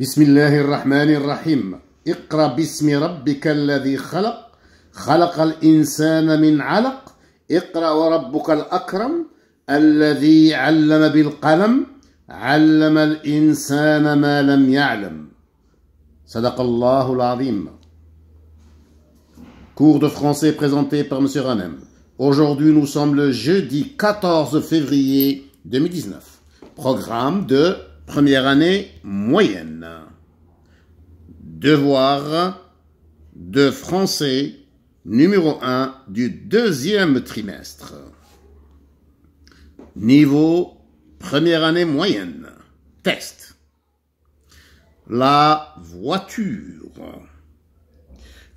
بسم الله الرحمن الرحيم اقرأ باسم ربك الذي خلق خلق الإنسان من علق اقرأ وربك الأكرم الذي علم بالقلم علم الإنسان ما لم يعلم صدق الله العظيم Cours de français présenté par M. Ranem. Aujourd'hui, nous sommes le jeudi 14 février 2019. Programme de Première année moyenne. Devoir de français numéro 1 du deuxième trimestre. Niveau première année moyenne. test. La voiture.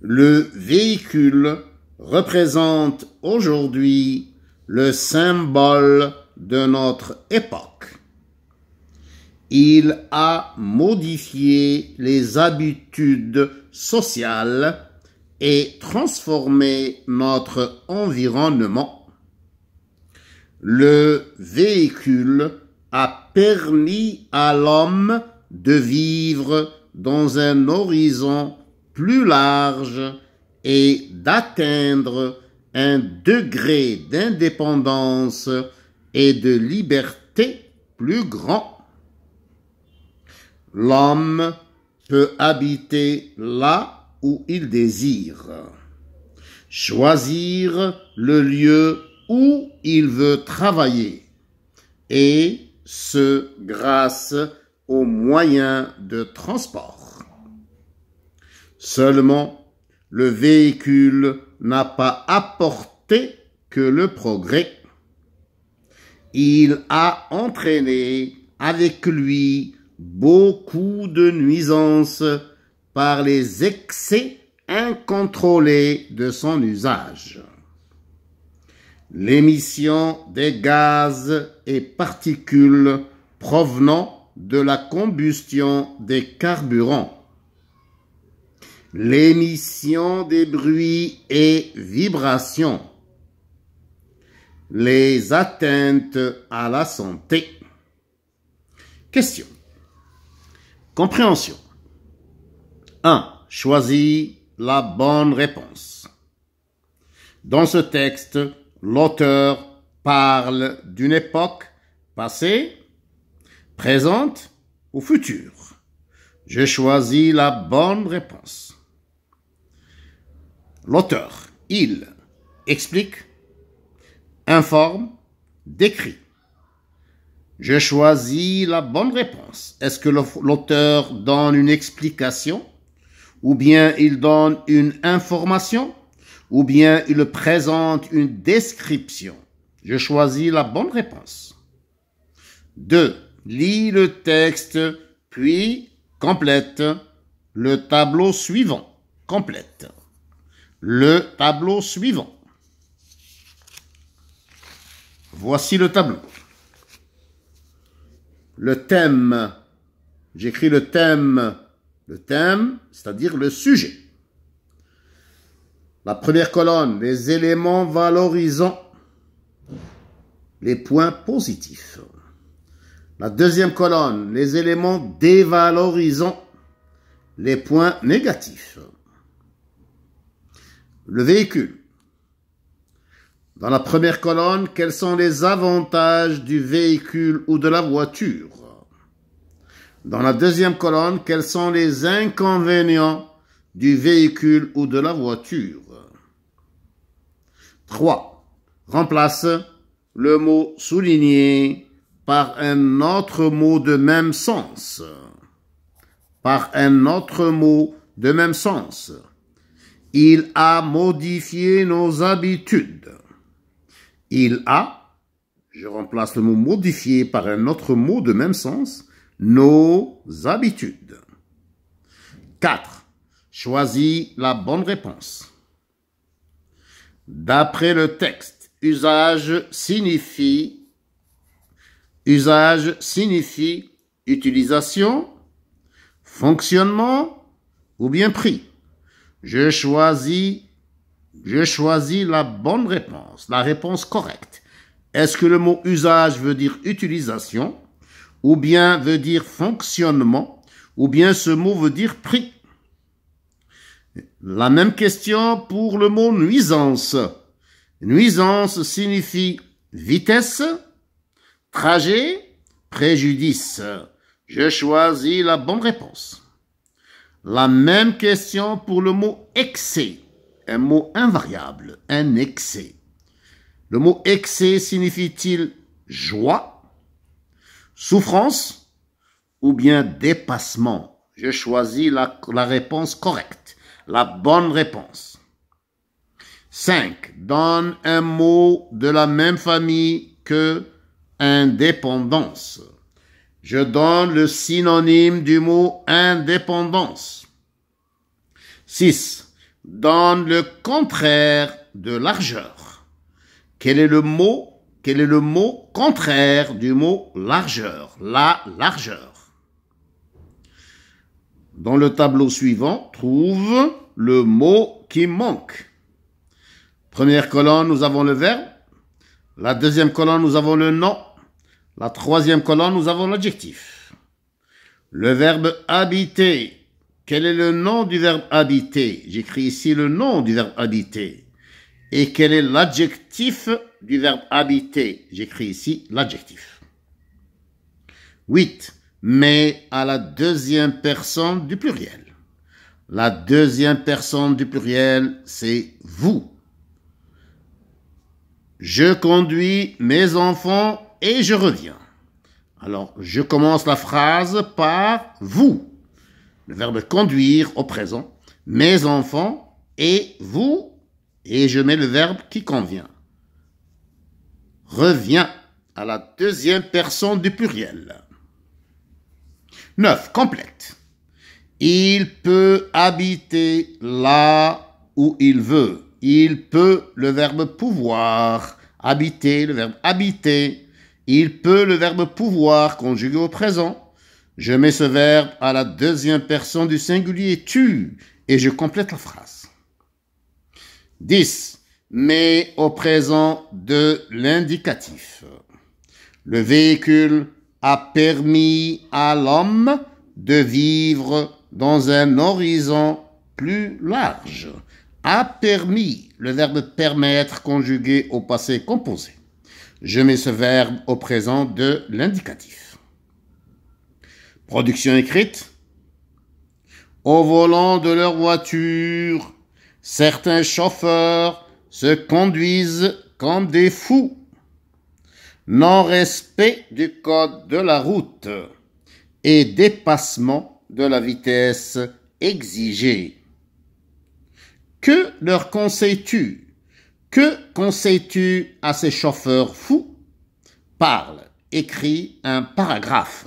Le véhicule représente aujourd'hui le symbole de notre époque. Il a modifié les habitudes sociales et transformé notre environnement. Le véhicule a permis à l'homme de vivre dans un horizon plus large et d'atteindre un degré d'indépendance et de liberté plus grand l'homme peut habiter là où il désire, choisir le lieu où il veut travailler, et ce grâce aux moyens de transport. Seulement, le véhicule n'a pas apporté que le progrès. Il a entraîné avec lui beaucoup de nuisances par les excès incontrôlés de son usage. L'émission des gaz et particules provenant de la combustion des carburants. L'émission des bruits et vibrations. Les atteintes à la santé. Question. Compréhension. 1. Choisis la bonne réponse. Dans ce texte, l'auteur parle d'une époque passée, présente ou future. Je choisis la bonne réponse. L'auteur, il, explique, informe, décrit. Je choisis la bonne réponse. Est-ce que l'auteur donne une explication ou bien il donne une information ou bien il présente une description Je choisis la bonne réponse. 2. Lis le texte puis complète le tableau suivant. Complète le tableau suivant. Voici le tableau le thème. J'écris le thème. Le thème, c'est-à-dire le sujet. La première colonne, les éléments valorisants, les points positifs. La deuxième colonne, les éléments dévalorisants, les points négatifs. Le véhicule, dans la première colonne, quels sont les avantages du véhicule ou de la voiture Dans la deuxième colonne, quels sont les inconvénients du véhicule ou de la voiture Trois, Remplace le mot souligné par un autre mot de même sens. Par un autre mot de même sens. Il a modifié nos habitudes. Il a, je remplace le mot modifié par un autre mot de même sens, nos habitudes. 4. Choisis la bonne réponse. D'après le texte, usage signifie usage signifie utilisation, fonctionnement ou bien prix. Je choisis je choisis la bonne réponse, la réponse correcte. Est-ce que le mot usage veut dire utilisation ou bien veut dire fonctionnement ou bien ce mot veut dire prix La même question pour le mot nuisance. Nuisance signifie vitesse, trajet, préjudice. Je choisis la bonne réponse. La même question pour le mot excès un mot invariable, un excès. Le mot excès signifie-t-il joie, souffrance ou bien dépassement Je choisis la, la réponse correcte, la bonne réponse. 5. Donne un mot de la même famille que indépendance. Je donne le synonyme du mot indépendance. 6. Dans le contraire de largeur. Quel est le mot Quel est le mot contraire du mot largeur La largeur. Dans le tableau suivant, trouve le mot qui manque. Première colonne, nous avons le verbe. La deuxième colonne, nous avons le nom. La troisième colonne, nous avons l'adjectif. Le verbe habiter quel est le nom du verbe habiter J'écris ici le nom du verbe habiter. Et quel est l'adjectif du verbe habiter J'écris ici l'adjectif. 8. Mais à la deuxième personne du pluriel. La deuxième personne du pluriel, c'est vous. Je conduis mes enfants et je reviens. Alors, je commence la phrase par vous le verbe conduire au présent, mes enfants et vous, et je mets le verbe qui convient. Revient à la deuxième personne du pluriel. 9. Complète. Il peut habiter là où il veut. Il peut, le verbe pouvoir, habiter, le verbe habiter. Il peut, le verbe pouvoir, conjugué au présent. Je mets ce verbe à la deuxième personne du singulier tu et je complète la phrase. 10. Mais au présent de l'indicatif. Le véhicule a permis à l'homme de vivre dans un horizon plus large. A permis, le verbe permettre conjugué au passé composé. Je mets ce verbe au présent de l'indicatif. Production écrite. Au volant de leur voiture, certains chauffeurs se conduisent comme des fous. Non-respect du code de la route et dépassement de la vitesse exigée. Que leur conseilles-tu Que conseilles-tu à ces chauffeurs fous Parle, écris un paragraphe.